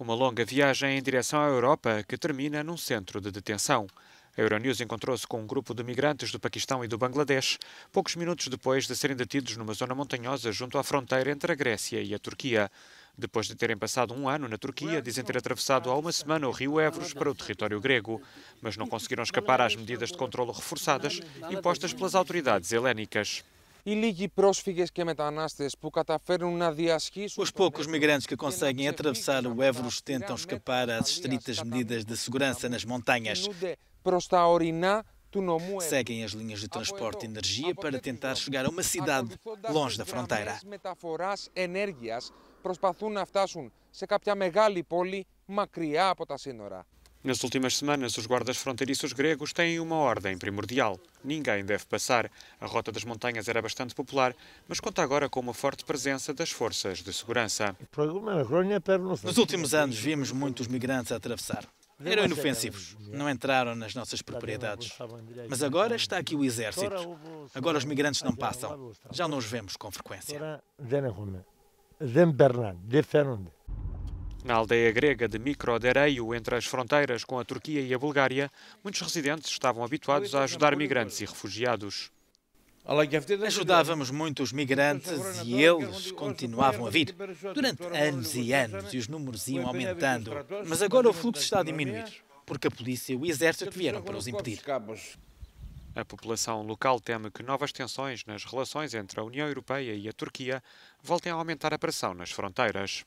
Uma longa viagem em direção à Europa que termina num centro de detenção. A Euronews encontrou-se com um grupo de migrantes do Paquistão e do Bangladesh, poucos minutos depois de serem detidos numa zona montanhosa junto à fronteira entre a Grécia e a Turquia. Depois de terem passado um ano na Turquia, dizem ter atravessado há uma semana o rio Évros para o território grego, mas não conseguiram escapar às medidas de controlo reforçadas impostas pelas autoridades helénicas πρόσφυγες και μετανάστες που καταφέρνουν να διασχίσουν... Os poucos migrantes que conseguem atravessar o Évros tentam escapar às estritas medidas de segurança nas montanhas. Seguem as linhas de transporte e energia para tentar chegar a uma cidade longe da fronteira. μεταφοράς energias, προσπαθούν να φτάσουν σε κάποια μεγάλη πόλη μακριά από τα σύνορα. Nas últimas semanas, os guardas fronteiriços gregos têm uma ordem primordial. Ninguém deve passar. A rota das montanhas era bastante popular, mas conta agora com uma forte presença das forças de segurança. Nos últimos anos, vimos muitos migrantes a atravessar. Eram inofensivos, não entraram nas nossas propriedades. Mas agora está aqui o exército. Agora os migrantes não passam. Já não os vemos com frequência. Na aldeia grega de Dereio, entre as fronteiras com a Turquia e a Bulgária, muitos residentes estavam habituados a ajudar migrantes e refugiados. Ajudávamos muito os migrantes e eles continuavam a vir durante anos e anos e os números iam aumentando. Mas agora o fluxo está a diminuir, porque a polícia e o exército vieram para os impedir. A população local teme que novas tensões nas relações entre a União Europeia e a Turquia voltem a aumentar a pressão nas fronteiras.